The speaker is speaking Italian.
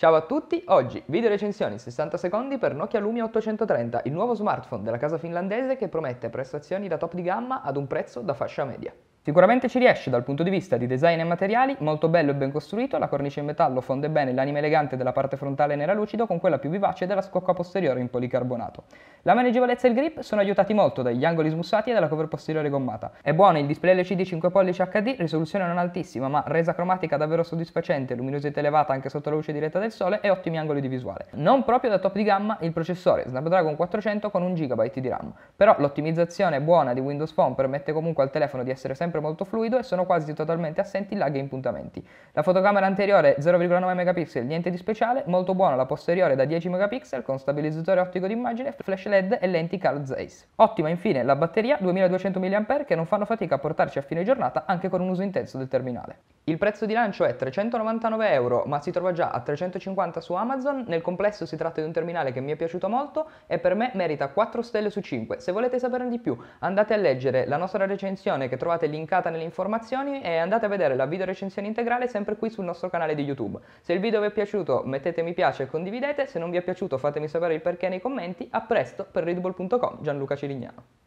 Ciao a tutti, oggi video recensioni in 60 secondi per Nokia Lumia 830, il nuovo smartphone della casa finlandese che promette prestazioni da top di gamma ad un prezzo da fascia media. Sicuramente ci riesce dal punto di vista di design e materiali, molto bello e ben costruito, la cornice in metallo fonde bene l'anima elegante della parte frontale nera lucido con quella più vivace della scocca posteriore in policarbonato. La maneggevolezza e il grip sono aiutati molto dagli angoli smussati e dalla cover posteriore gommata. È buono il display LCD 5 pollici HD, risoluzione non altissima ma resa cromatica davvero soddisfacente, luminosità elevata anche sotto la luce diretta del sole e ottimi angoli di visuale. Non proprio da top di gamma il processore Snapdragon 400 con 1 GB di RAM, però l'ottimizzazione buona di Windows Phone permette comunque al telefono di essere sempre sempre molto fluido e sono quasi totalmente assenti lag e impuntamenti. La fotocamera anteriore 0,9 megapixel, niente di speciale, molto buona la posteriore da 10 megapixel con stabilizzatore ottico d'immagine, flash LED e lenti Carl Zeiss. Ottima infine la batteria 2200 mAh che non fanno fatica a portarci a fine giornata anche con un uso intenso del terminale. Il prezzo di lancio è 399 euro, ma si trova già a 350 su Amazon. Nel complesso si tratta di un terminale che mi è piaciuto molto e per me merita 4 stelle su 5. Se volete saperne di più, andate a leggere la nostra recensione che trovate linkata nelle informazioni e andate a vedere la video recensione integrale sempre qui sul nostro canale di YouTube. Se il video vi è piaciuto, mettete mi piace e condividete. Se non vi è piaciuto, fatemi sapere il perché nei commenti. A presto per readable.com. Gianluca Cirignano.